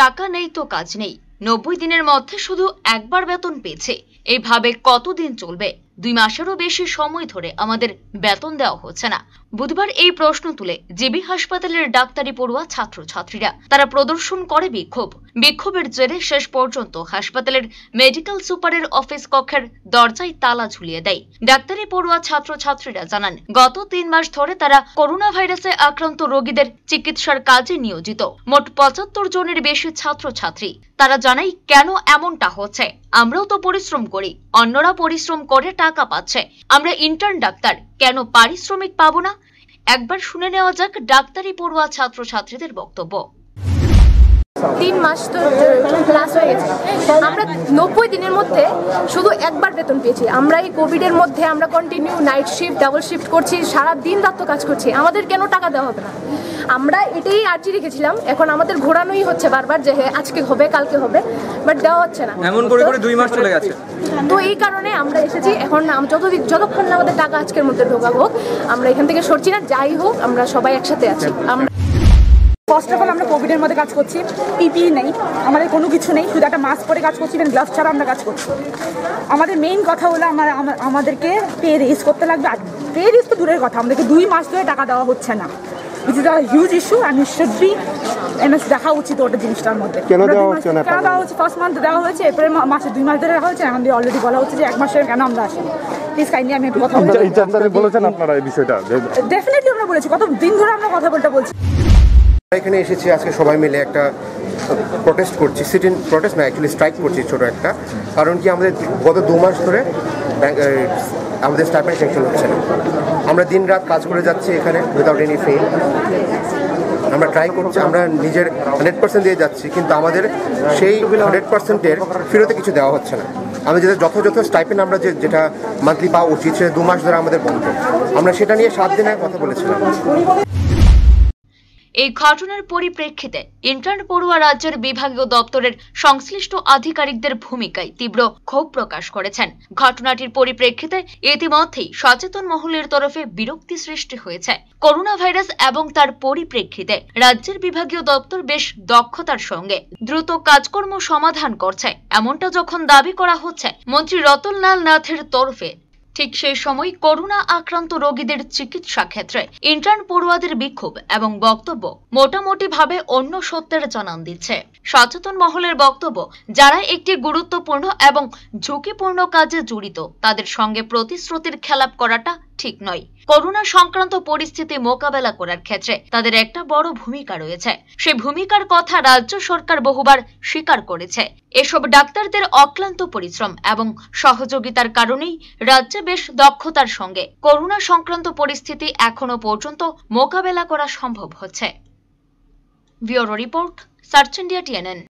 টাকা নেই তো কাজ নেই নব্বই দিনের মধ্যে শুধু একবার বেতন পেয়েছে এইভাবে কতদিন চলবে দুই মাসেরও বেশি সময় ধরে আমাদের বেতন দেওয়া হচ্ছে না বুধবার এই প্রশ্ন তুলে জেবি হাসপাতালের ডাক্তারি পড়ুয়া ছাত্রছাত্রীরা তারা প্রদর্শন করে বিক্ষোভ বিক্ষোভের জেরে শেষ পর্যন্ত হাসপাতালের মেডিকেল সুপারের অফিস কক্ষের দরজায় তালা ঝুলিয়ে দেয় ডাক্তারি পড়ুয়া ছাত্রছাত্রীরা জানান গত তিন মাস ধরে তারা করোনা ভাইরাসে আক্রান্ত রোগীদের চিকিৎসার কাজে নিয়োজিত মোট পঁচাত্তর জনের বেশি ছাত্রছাত্রী তারা জানাই কেন এমনটা হচ্ছে আমরাও তো পরিশ্রম করি অন্যরা পরিশ্রম করে টাকা পাচ্ছে আমরা ইন্টার্ন ডাক্তার কেন পারিশ্রমিক পাবো না একবার শুনে নেওয়া যাক ডাক্তারি পড়ুয়া ছাত্রছাত্রীদের বক্তব্য তিন মাস তো ক্লাস হয়ে গেছে আমরা নব্বই দিনের মধ্যে শুধু একবার বেতন পেয়েছি আমরা এই কোভিডের মধ্যে আমরা continue night shift double shift করছি সারা দিন রাত্র কাজ করছি আমাদের কেন টাকা দেওয়া হবে না আমরা এটাই আর্জি রেখেছিলাম এখন আমাদের ঘোরানোই হচ্ছে বারবার যে হ্যাঁ আজকে হবে কালকে হবে বাট দেওয়া হচ্ছে না এমন করে করে দুই মাস চলে গেছে তো এই কারণে আমরা এসেছি এখন যতদিন যতক্ষণ না আমাদের টাকা আজকের মধ্যে হোক আমরা এখান থেকে সরছি না যাই হোক আমরা সবাই একসাথে আছি আমরা ফার্স্ট অফ অল আমরা কোভিডের মধ্যে কাজ করছি পিপি নেই আমাদের কোনো কিছু নেই শুধু একটা মাস্ক পরে কাজ করছি ইভেন গ্লাভস ছাড়া আমরা কাজ করছি আমাদের মেইন কথা হলো আমার আমাদেরকে পে রেজ করতে লাগবে আর পে রেজ তো দূরের কথা আমাদেরকে দুই মাস ধরে টাকা দেওয়া হচ্ছে না it is a huge issue and it should be এনএস দেখা উচিত ওটা জিনিসটার মধ্যে কেন দেওয়া হচ্ছে না কেন দেওয়া হচ্ছে ফার্স্ট মান্থ দেওয়া হয়েছে এপ্রিল মাসে দুই মাস ধরে রাখা হয়েছে এখন দিয়ে অলরেডি বলা হচ্ছে যে এক মাসের কেন আমরা আসি প্লিজ কাইন্ডলি আমি একটু কথা বলছি আপনারা এই বিষয়টা ডেফিনেটলি আমরা বলেছি কত দিন ধরে আমরা কথা বলতে বলছি এখানে এসেছি আজকে সবাই মিলে একটা প্রটেস্ট করছি সিটিং প্রটেস্ট না অ্যাকচুয়ালি স্ট্রাইক করছি ছোটো একটা কারণ কি আমাদের গত দু মাস ধরে আমাদের স্টাইপেন্ড সেকশন হচ্ছে না আমরা দিন রাত কাজ করে যাচ্ছি এখানে উইদাউট এনি ফেল আমরা ট্রাই করছি আমরা নিজের হান্ড্রেড পার্সেন্ট দিয়ে যাচ্ছি কিন্তু আমাদের সেই হান্ড্রেড পার্সেন্টের ফিরতে কিছু দেওয়া হচ্ছে না আমি যেটা যথাযথ স্টাইপেন্ড আমরা যে যেটা মান্থলি পাওয়া উচিত সেটা দু মাস ধরে আমাদের বন্ধ আমরা সেটা নিয়ে সাত দিন আগে কথা বলেছিলাম এই ঘটনার পরিপ্রেক্ষিতে ইন্টার্ন পড়ুয়া রাজ্যের বিভাগীয় দপ্তরের সংশ্লিষ্ট আধিকারিকদের ভূমিকায় তীব্র ক্ষোভ প্রকাশ করেছেন ঘটনাটির পরিপ্রেক্ষিতে ইতিমধ্যেই সচেতন মহলের তরফে বিরক্তি সৃষ্টি হয়েছে করোনা ভাইরাস এবং তার পরিপ্রেক্ষিতে রাজ্যের বিভাগীয় দপ্তর বেশ দক্ষতার সঙ্গে দ্রুত কাজকর্ম সমাধান করছে এমনটা যখন দাবি করা হচ্ছে মন্ত্রী রতনলাল নাথের তরফে ঠিক সেই সময় করোনা আক্রান্ত রোগীদের চিকিৎসা ক্ষেত্রে ইন্টার্ন পড়ুয়াদের বিক্ষোভ এবং বক্তব্য মোটামুটিভাবে অন্য সত্যের জানান দিচ্ছে সচেতন মহলের বক্তব্য যারা একটি গুরুত্বপূর্ণ এবং ঝুঁকিপূর্ণ কাজে জড়িত তাদের সঙ্গে প্রতিশ্রুতির খেলাপ করাটা ঠিক নয় করোনা সংক্রান্ত পরিস্থিতি মোকাবেলা করার ক্ষেত্রে তাদের একটা বড় ভূমিকা রয়েছে সেই ভূমিকার কথা রাজ্য সরকার বহুবার স্বীকার করেছে এসব ডাক্তারদের অক্লান্ত পরিশ্রম এবং সহযোগিতার কারণেই রাজ্যে বেশ দক্ষতার সঙ্গে করোনা সংক্রান্ত পরিস্থিতি এখনো পর্যন্ত মোকাবেলা করা সম্ভব হচ্ছে bureau report search India TNN